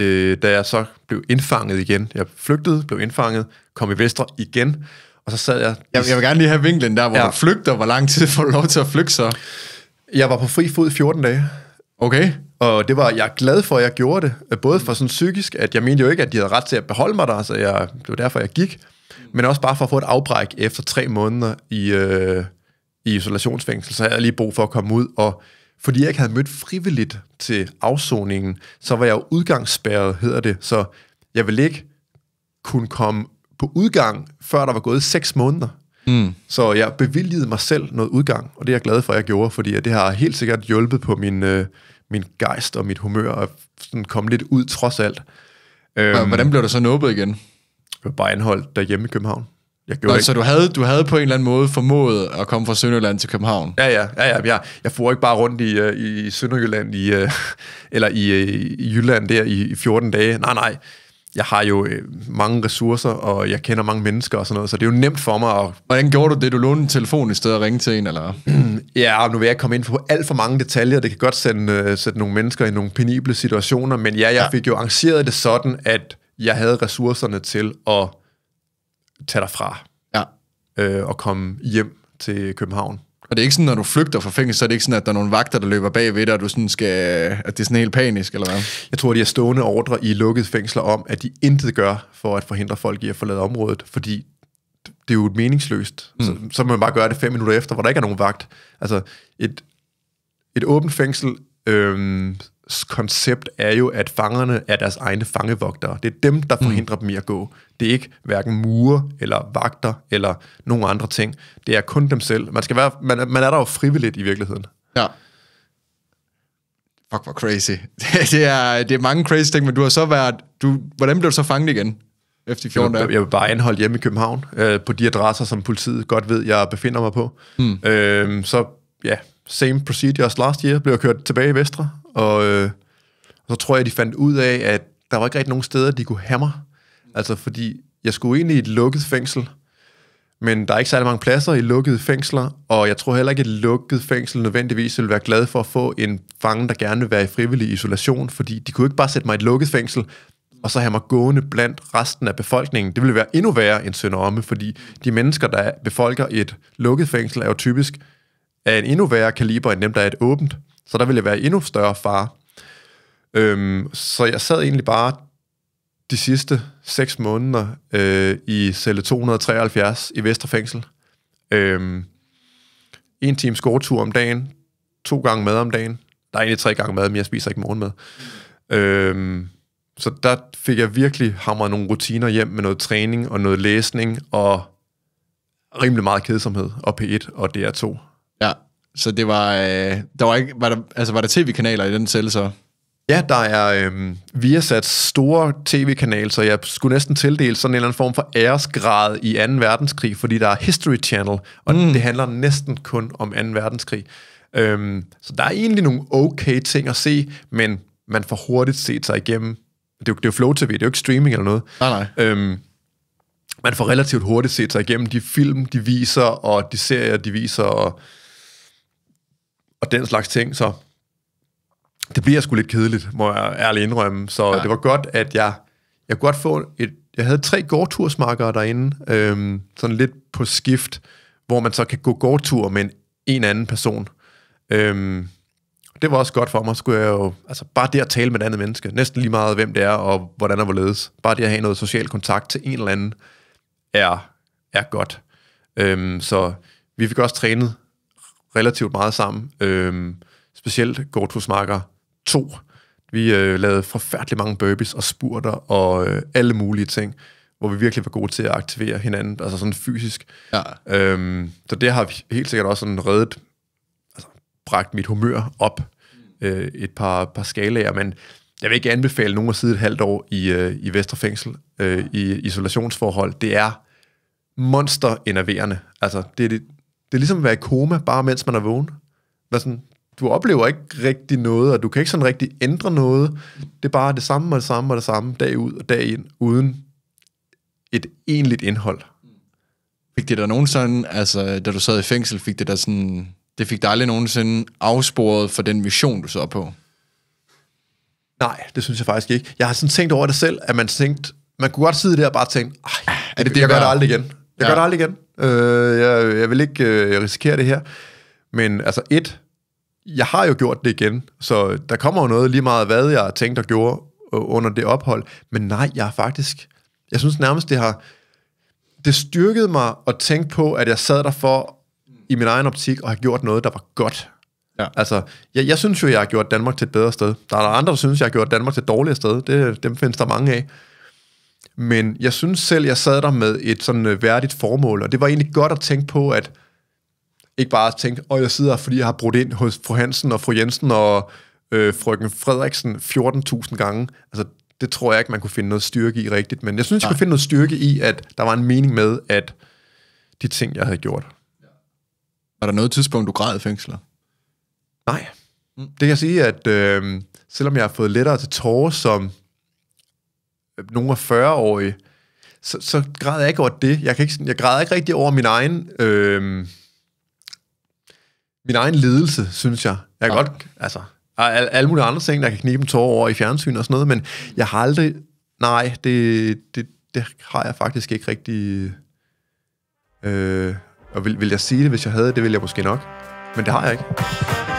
øh, da jeg så blev indfanget igen. Jeg flygtede, blev indfanget, kom i Vestre igen, og så sad jeg... Jeg, jeg vil gerne lige have vinklen der, hvor ja. du flygter. Hvor lang tid får du lov til at flygte så? Jeg var på fri fod i 14 dage. Okay. Og det var jeg er glad for, at jeg gjorde det. Både for sådan psykisk, at jeg mente jo ikke, at de havde ret til at beholde mig der, så jeg, det var derfor, jeg gik. Men også bare for at få et afbræk efter tre måneder i, øh, i isolationsfængsel, så havde jeg lige brug for at komme ud og fordi jeg ikke havde mødt frivilligt til afsoningen, så var jeg jo udgangsspærret, hedder det. Så jeg ville ikke kunne komme på udgang, før der var gået 6 måneder. Mm. Så jeg bevilligede mig selv noget udgang, og det er jeg glad for, at jeg gjorde, fordi det har helt sikkert hjulpet på min, øh, min gejst og mit humør, at sådan komme lidt ud trods alt. Øhm, Hvordan blev det så nåbet igen? Jeg blev bare anholdt derhjemme i København. Jeg Nå, ikke. så du havde, du havde på en eller anden måde formået at komme fra Sønderjylland til København? Ja, ja. ja, ja jeg, jeg får ikke bare rundt i, øh, i Sønderjylland i, øh, eller i, øh, i Jylland der i 14 dage. Nej, nej. Jeg har jo mange ressourcer, og jeg kender mange mennesker og sådan noget, så det er jo nemt for mig. At... Hvordan gjorde du det? Du lånte en telefon i stedet at ringe til en, eller? ja, og nu vil jeg komme ind på alt for mange detaljer. Det kan godt sende, sætte nogle mennesker i nogle penible situationer, men ja, jeg ja. fik jo arrangeret det sådan, at jeg havde ressourcerne til at tage dig fra ja. øh, og komme hjem til København. Og det er ikke sådan, når du flygter fra fængsel, så er det ikke sådan, at der er nogle vagter, der løber bagved dig, og du sådan skal, at det er sådan helt panisk, eller hvad? Jeg tror, de er stående ordre i lukkede fængsler om, at de intet gør for at forhindre folk i at forlade området, fordi det er jo meningsløst. Mm. Så, så må man bare gøre det fem minutter efter, hvor der ikke er nogen vagt. Altså, et, et åbent fængsel øh, koncept er jo, at fangerne er deres egne fangevogtere. Det er dem, der mm. forhindrer mm. dem i at gå. Det er ikke hverken mure, eller vagter, eller nogen andre ting. Det er kun dem selv. Man, skal være, man, man er der jo frivilligt i virkeligheden. Ja. Fuck, hvor crazy. det, er, det er mange crazy ting, men du har så været... Du, hvordan blev du så fanget igen? efter 14 dage? Jeg, jeg vil bare anholde hjemme i København, øh, på de adresser, som politiet godt ved, jeg befinder mig på. Mm. Øh, så ja, same procedure as last year, blev kørt tilbage i Vestre, og, øh, og så tror jeg, de fandt ud af, at der var ikke rigtig nogen steder, de kunne have mig. Altså fordi, jeg skulle egentlig i et lukket fængsel, men der er ikke særlig mange pladser i lukkede fængsler, og jeg tror heller ikke, at et lukket fængsel nødvendigvis ville være glad for at få en fange, der gerne vil være i frivillig isolation, fordi de kunne ikke bare sætte mig i et lukket fængsel, og så have mig gående blandt resten af befolkningen. Det ville være endnu værre end Sønderomme, fordi de mennesker, der befolker et lukket fængsel, er jo typisk af en endnu værre kaliber end dem, der er et åbent. Så der ville være endnu større fare. Øhm, så jeg sad egentlig bare de sidste 6 måneder øh, i celle 273 i Vesterfængsel. Øhm, en times gårdtur om dagen, to gange mad om dagen. Der er egentlig tre gange mad, men jeg spiser ikke morgenmad. Øhm, så der fik jeg virkelig hamret nogle rutiner hjem med noget træning og noget læsning og rimelig meget kedsomhed og P1 og DR2. Ja, så det var, øh, der var, ikke, var, der, altså, var der tv-kanaler i den celle så? Ja, der er øh, sat store tv kanaler så jeg skulle næsten tildele sådan en eller anden form for æresgrad i 2. verdenskrig, fordi der er History Channel, og mm. det handler næsten kun om 2. verdenskrig. Øhm, så der er egentlig nogle okay ting at se, men man får hurtigt set sig igennem. Det er jo, det er jo Flow TV, det er jo ikke streaming eller noget. Nej, nej. Øhm, man får relativt hurtigt set sig igennem de film, de viser, og de serier, de viser, og og den slags ting, så det bliver sgu lidt kedeligt, må jeg ærligt indrømme. Så ja. det var godt, at jeg, jeg kunne godt få et... Jeg havde tre gårdtursmarkere derinde, øhm, sådan lidt på skift, hvor man så kan gå gårdtur med en, en anden person. Øhm, det var også godt for mig, skulle jeg jo... Altså, bare det at tale med et andet menneske, næsten lige meget, hvem det er, og hvordan og hvorledes. Bare det at have noget social kontakt til en eller anden, er, er godt. Øhm, så vi fik også trænet relativt meget sammen. Øhm, specielt Gortusmarker 2. Vi øh, lavede forfærdelig mange burpees og spurter og øh, alle mulige ting, hvor vi virkelig var gode til at aktivere hinanden, altså sådan fysisk. Ja. Øhm, så det har vi helt sikkert også sådan reddet, altså bragt mit humør op øh, et par, par skalaer, men jeg vil ikke anbefale nogen at sidde et halvt år i, øh, i Vesterfængsel øh, i isolationsforhold. Det er monster enerverende. Altså, det er det, det er ligesom at være i koma, bare mens man er vågen. Når sådan, du oplever ikke rigtig noget, og du kan ikke sådan rigtig ændre noget. Det er bare det samme og det samme og det samme, dag ud og dag ind, uden et enligt indhold. Fik det der nogen sådan, altså da du sad i fængsel, fik det der sådan, det fik dig aldrig nogensinde afsporet for den mission, du så på? Nej, det synes jeg faktisk ikke. Jeg har sådan tænkt over det selv, at man tænkte, man kunne godt sidde der og bare tænke, Ej, er det det, jeg, jeg gør det aldrig igen. Jeg ja. gør det aldrig igen. Øh, jeg, jeg vil ikke øh, risikere det her. Men altså et, jeg har jo gjort det igen, så der kommer jo noget lige meget, hvad jeg tænkte og gjorde øh, under det ophold. Men nej, jeg har faktisk... Jeg synes nærmest, det har... Det styrkede mig at tænke på, at jeg sad der for i min egen optik og har gjort noget, der var godt. Ja. Altså, jeg, jeg synes jo, jeg har gjort Danmark til et bedre sted. Der er der andre, der synes, jeg har gjort Danmark til et dårligere sted. Det, dem findes der mange af. Men jeg synes selv, jeg sad der med et sådan øh, værdigt formål, og det var egentlig godt at tænke på, at ikke bare tænke, og jeg sidder fordi jeg har brudt ind hos fru Hansen og fru Jensen og øh, frøken Frederiksen 14.000 gange. Altså, det tror jeg ikke, man kunne finde noget styrke i rigtigt, men jeg synes, Nej. jeg kunne finde noget styrke i, at der var en mening med, at de ting, jeg havde gjort. Var der noget tidspunkt, du græd i fængsler? Nej. Mm. Det kan jeg sige, at øh, selvom jeg har fået lettere til tårer som Øh, nogle af 40-årige, så, så græder jeg ikke over det. Jeg, kan ikke, jeg græder ikke rigtig over min egen... Øh, min egen ledelse, synes jeg. Jeg kan ja. godt, altså, alle, alle mulige andre ting, der kan knibe en tårer over i fjernsyn og sådan noget, men jeg har aldrig, nej, det, det, det har jeg faktisk ikke rigtig, øh, og vil, vil jeg sige det, hvis jeg havde det, ville jeg måske nok, men det har jeg ikke.